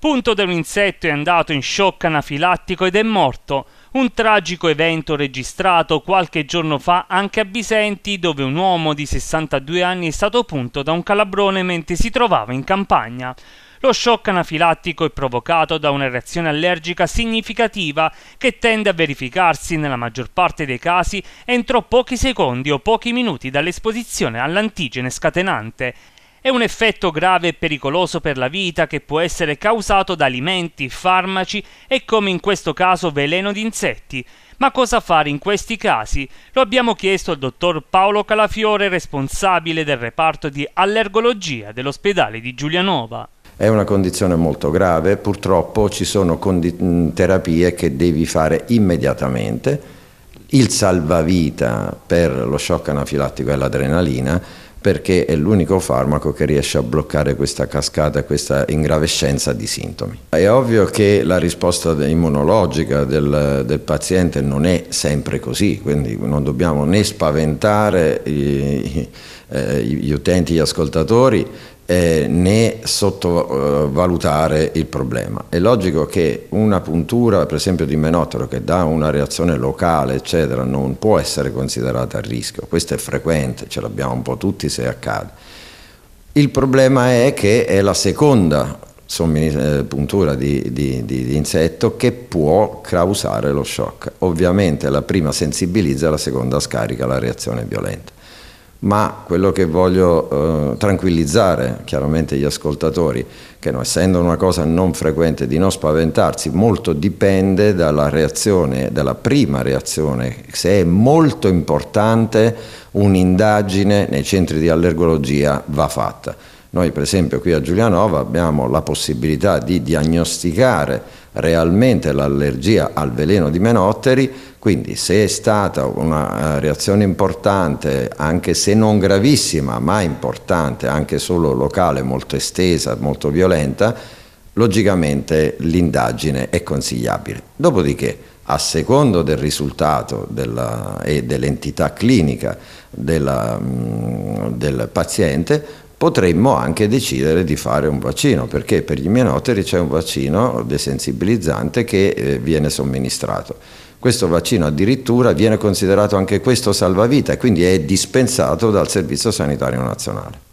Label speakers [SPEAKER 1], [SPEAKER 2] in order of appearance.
[SPEAKER 1] Punto da un insetto è andato in shock anafilattico ed è morto, un tragico evento registrato qualche giorno fa anche a Bisenti dove un uomo di 62 anni è stato punto da un calabrone mentre si trovava in campagna. Lo shock anafilattico è provocato da una reazione allergica significativa che tende a verificarsi nella maggior parte dei casi entro pochi secondi o pochi minuti dall'esposizione all'antigene scatenante è un effetto grave e pericoloso per la vita che può essere causato da alimenti, farmaci e come in questo caso veleno di insetti. Ma cosa fare in questi casi? Lo abbiamo chiesto al dottor Paolo Calafiore, responsabile del reparto di allergologia dell'ospedale di Giulianova.
[SPEAKER 2] È una condizione molto grave, purtroppo ci sono terapie che devi fare immediatamente. Il salvavita per lo shock anafilattico è l'adrenalina, perché è l'unico farmaco che riesce a bloccare questa cascata, questa ingravescenza di sintomi. È ovvio che la risposta immunologica del, del paziente non è sempre così, quindi non dobbiamo né spaventare gli, eh, gli utenti, gli ascoltatori, eh, né sottovalutare il problema. È logico che una puntura, per esempio di menottero, che dà una reazione locale, eccetera, non può essere considerata a rischio. Questo è frequente, ce l'abbiamo un po' tutti se accade. Il problema è che è la seconda eh, puntura di, di, di, di, insetto che può causare lo shock. Ovviamente la prima sensibilizza, la seconda scarica la reazione violenta ma quello che voglio eh, tranquillizzare chiaramente gli ascoltatori, che non essendo una cosa non frequente, di non spaventarsi, molto dipende dalla reazione, dalla prima reazione, se è molto importante un'indagine nei centri di allergologia va fatta. Noi per esempio qui a Giulianova abbiamo la possibilità di diagnosticare realmente l'allergia al veleno di menotteri, quindi se è stata una eh, reazione importante, anche se non gravissima, ma importante, anche solo locale, molto estesa, molto violenta, logicamente l'indagine è consigliabile. Dopodiché, a secondo del risultato della, e dell'entità clinica della, mm, del paziente, potremmo anche decidere di fare un vaccino, perché per gli immunoteri c'è un vaccino desensibilizzante che eh, viene somministrato. Questo vaccino addirittura viene considerato anche questo salvavita, quindi è dispensato dal Servizio Sanitario Nazionale.